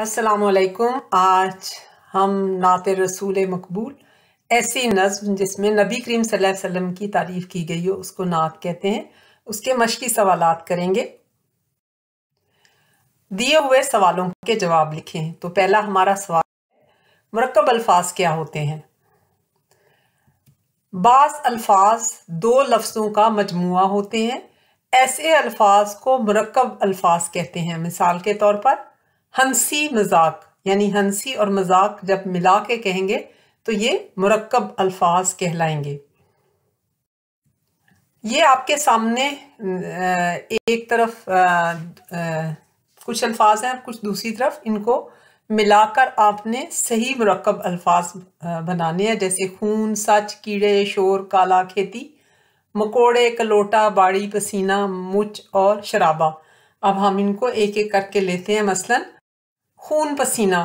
असलकुम आज हम नात रसूल मकबूल ऐसी नज़म जिसमें नबी करीम वसल्लम की तारीफ़ की गई हो उसको नात कहते हैं उसके मशक़ी सवाल करेंगे दिए हुए सवालों के जवाब लिखें तो पहला हमारा सवाल मरकब अल्फाज क्या होते हैं बास अल्फाज दो लफ्ज़ों का मजमु होते हैं ऐसे अल्फाज को मरकब अल्फाज कहते हैं मिसाल के तौर पर हंसी मजाक यानी हंसी और मजाक जब मिला के कहेंगे तो ये मुरक्कब अल्फाज कहलाएंगे ये आपके सामने एक तरफ कुछ अल्फाज हैं कुछ दूसरी तरफ इनको मिलाकर आपने सही मुरक्कब अल्फाज बनाने हैं जैसे खून सच कीड़े शोर काला खेती मकोड़े कलोटा बाड़ी पसीना मुच और शराबा अब हम इनको एक एक करके लेते हैं मसलन खून पसीना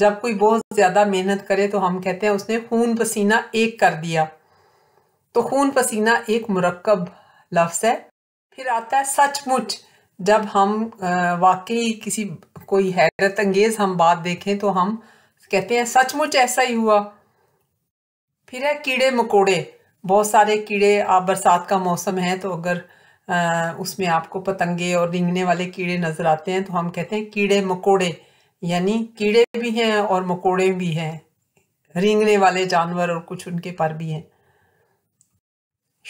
जब कोई बहुत ज़्यादा मेहनत करे तो हम कहते हैं उसने खून पसीना एक कर दिया तो खून पसीना एक मुरक्कब लफ्ज़ है फिर आता है सचमुच जब हम वाकई किसी कोई हैरत अंगेज़ हम बात देखें तो हम कहते हैं सचमुच ऐसा ही हुआ फिर है कीड़े मकोड़े बहुत सारे कीड़े आप बरसात का मौसम है तो अगर उसमें आपको पतंगे और रिंगने वाले कीड़े नज़र आते हैं तो हम कहते हैं कीड़े मकोड़े यानी कीड़े भी हैं और मकोड़े भी हैं रेंगने वाले जानवर और कुछ उनके पर भी हैं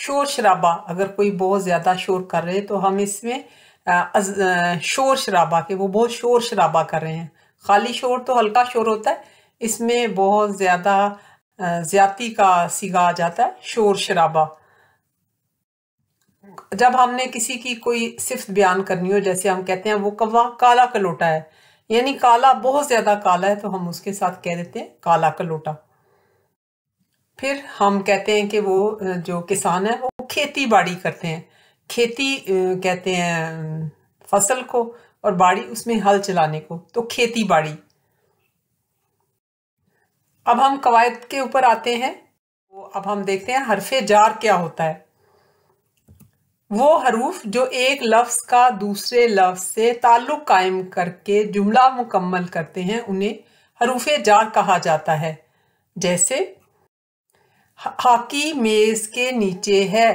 शोर शराबा अगर कोई बहुत ज़्यादा शोर कर रहे हैं तो हम इसमें शोर शराबा के वो बहुत शोर शराबा कर रहे हैं खाली शोर तो हल्का शोर होता है इसमें बहुत ज़्यादा ज्यादा का सिगा आ जाता है शोर शराबा जब हमने किसी की कोई सिफ्त बयान करनी हो जैसे हम कहते हैं वो कौवा काला कलोटा है यानी काला बहुत ज़्यादा काला है तो हम उसके साथ कह देते हैं काला कलोटा फिर हम कहते हैं कि वो जो किसान है वो खेती बाड़ी करते हैं खेती कहते हैं फसल को और बाड़ी उसमें हल चलाने को तो खेती बाड़ी अब हम कवायद के ऊपर आते हैं अब हम देखते हैं हरफे जार क्या होता है वो हरूफ जो एक लफ्ज़ का दूसरे लफ्ज़ से ताल्लुक़ कायम करके जुमला मुकम्मल करते हैं उन्हें हरूफ जार कहा जाता है जैसे हाकी मेज़ के नीचे है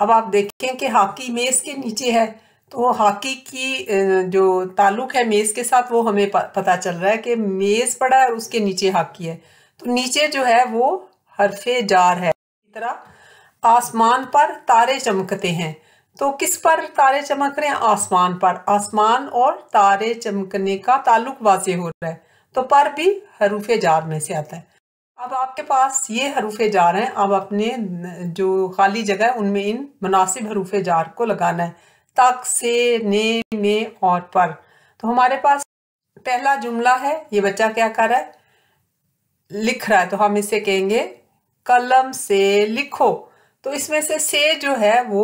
अब आप देखें कि हाकी मेज़ के नीचे है तो हाकी की जो ताल्लुक़ है मेज़ के साथ वो हमें पता चल रहा है कि मेज़ पड़ा है और उसके नीचे हाकी है तो नीचे जो है वो हरफे जार है इस तरह आसमान पर तारे चमकते हैं तो किस पर तारे चमक रहे हैं आसमान पर आसमान और तारे चमकने का ताल्लुक वाजे हो रहा है तो पर भी हरूफ जार में से आता है अब आपके पास ये हरूफ जार हैं अब अपने जो खाली जगह है उनमें इन मुनासिब हरूफ जार को लगाना है तक से ने में और पर तो हमारे पास पहला जुमला है ये बच्चा क्या कर रहा है लिख रहा है तो हम इसे कहेंगे कलम से लिखो तो इसमें से से जो है वो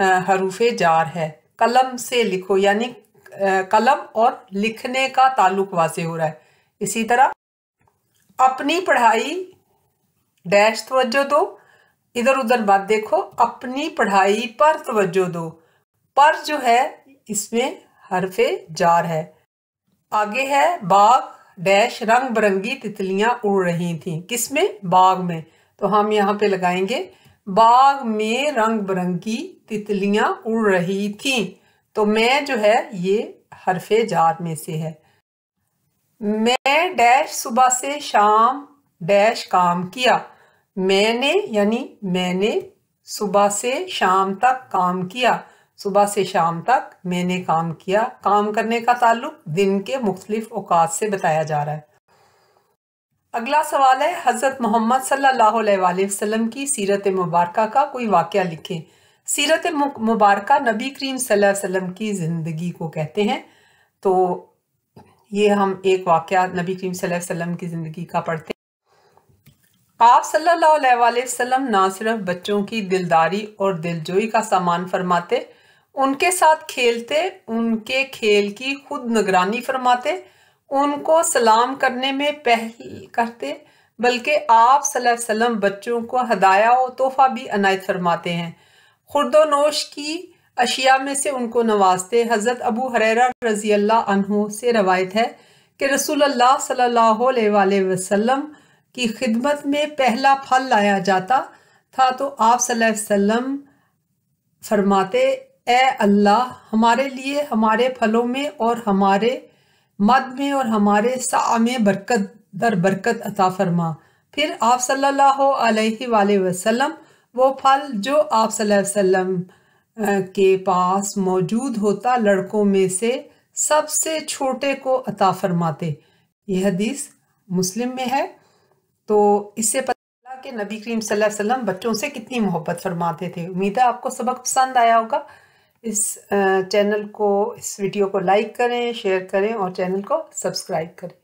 हरूफ जार है कलम से लिखो यानी कलम और लिखने का ताल्लुक वाजे हो रहा है इसी तरह अपनी पढ़ाई डैश तवज्जो दो इधर उधर बात देखो अपनी पढ़ाई पर तवज्जो दो पर जो है इसमें हरफे जार है आगे है बाग डैश रंग बिरंगी तितलियां उड़ रही थी किसमें बाग में तो हम यहाँ पे लगाएंगे बाग में रंग बिरंग की तितलियां उड़ रही थी तो मैं जो है ये हरफे जार में से है मैं डैश सुबह से शाम डैश काम किया मैंने यानी मैंने सुबह से शाम तक काम किया सुबह से शाम तक मैंने काम किया काम करने का ताल्लुक दिन के मुख्तलिफ अवकात से बताया जा रहा है अगला सवाल है हज़रत मोहम्मद सल्लल्लाहु अलैहि वसल्लम की सीरत मुबारक का कोई वाक़ लिखें सीरत मुबारक नबी करीम सल्लल्लाहु वसल्लम की ज़िंदगी को कहते हैं तो ये हम एक वाक़ नबी करीम वसल्लम की ज़िंदगी का पढ़ते हैं आप सल्लल्लाहु अलैहि वसल्लम ना सिर्फ बच्चों की दिलदारी और दिलजोई का सामान फरमाते उनके साथ खेलते उनके खेल की खुद निगरानी फरमाते उनको सलाम करने में पहल करते बल्कि आप सल्लम बच्चों को हदाया और तोहफ़ा भी अनायत फरमाते हैं नोश की अशिया में से उनको नवाजते हज़रत अबू हरेरा रज़ी अल्लाह से रवायत है कि रसूल अल्लाह सल्लल्लाहु अलैहि वसल्लम की खिदमत में पहला फल लाया जाता था तो आप वसल्लम फरमाते ए अल्लाह हमारे लिए हमारे फलों में और हमारे मद में और हमारे सा में बरकत दर बरकत अता फरमा फिर आप सल्लल्लाहु अलैहि वसल्लम वो फल जो आप वसल्लम के पास मौजूद होता लड़कों में से सबसे छोटे को अता फरमाते यह हदीस मुस्लिम में है तो इससे पता चला कि नबी करीम सल्लल्लाहु अलैहि वसल्लम बच्चों से कितनी मोहब्बत फरमाते थे उम्मीद है आपको सबक पसंद आया होगा इस चैनल को इस वीडियो को लाइक करें शेयर करें और चैनल को सब्सक्राइब करें